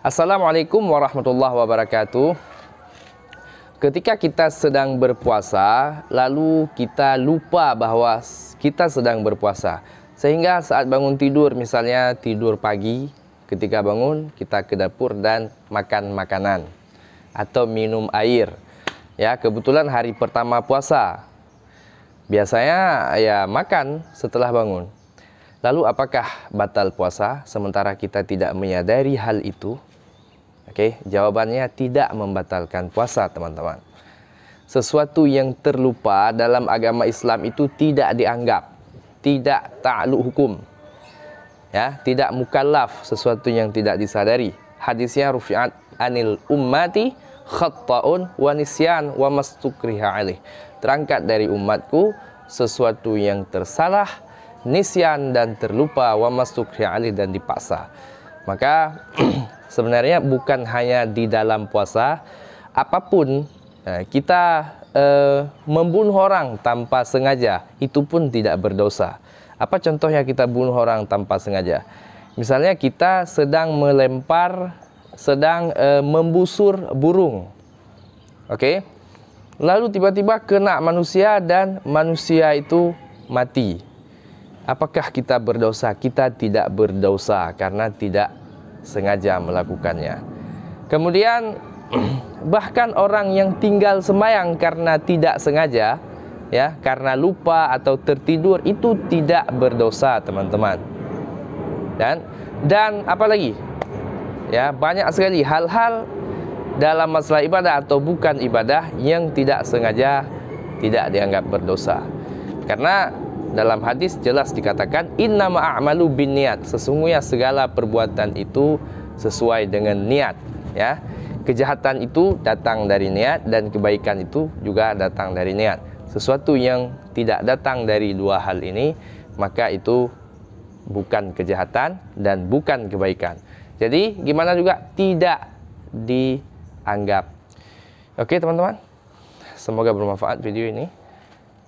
Assalamualaikum warahmatullahi wabarakatuh. Ketika kita sedang berpuasa, lalu kita lupa bahwa kita sedang berpuasa. Sehingga saat bangun tidur, misalnya tidur pagi, ketika bangun kita ke dapur dan makan makanan atau minum air. Ya, kebetulan hari pertama puasa. Biasanya ya makan setelah bangun. Lalu apakah batal puasa sementara kita tidak menyadari hal itu? Oke, okay? jawabannya tidak membatalkan puasa, teman-teman. Sesuatu yang terlupa dalam agama Islam itu tidak dianggap, tidak takluk hukum. Ya, tidak mukallaf sesuatu yang tidak disadari. Hadisnya rufi'at anil ummati khatta'un wa nisyan wa mastukriha alih. Terangkat dari umatku sesuatu yang tersalah, nisyan dan terlupa wa mastukriha alih dan dipaksa. Maka Sebenarnya bukan hanya di dalam puasa, apapun eh, kita eh, membunuh orang tanpa sengaja itu pun tidak berdosa. Apa contohnya kita bunuh orang tanpa sengaja? Misalnya kita sedang melempar, sedang eh, membusur burung. Oke. Okay? Lalu tiba-tiba kena manusia dan manusia itu mati. Apakah kita berdosa? Kita tidak berdosa karena tidak sengaja melakukannya. Kemudian bahkan orang yang tinggal semayang karena tidak sengaja ya, karena lupa atau tertidur itu tidak berdosa, teman-teman. Dan dan apa lagi? Ya, banyak sekali hal-hal dalam masalah ibadah atau bukan ibadah yang tidak sengaja tidak dianggap berdosa. Karena dalam hadis jelas dikatakan ma'amalu bin niat Sesungguhnya segala perbuatan itu sesuai dengan niat, ya. Kejahatan itu datang dari niat dan kebaikan itu juga datang dari niat. Sesuatu yang tidak datang dari dua hal ini, maka itu bukan kejahatan dan bukan kebaikan. Jadi, gimana juga tidak dianggap. Oke, teman-teman. Semoga bermanfaat video ini.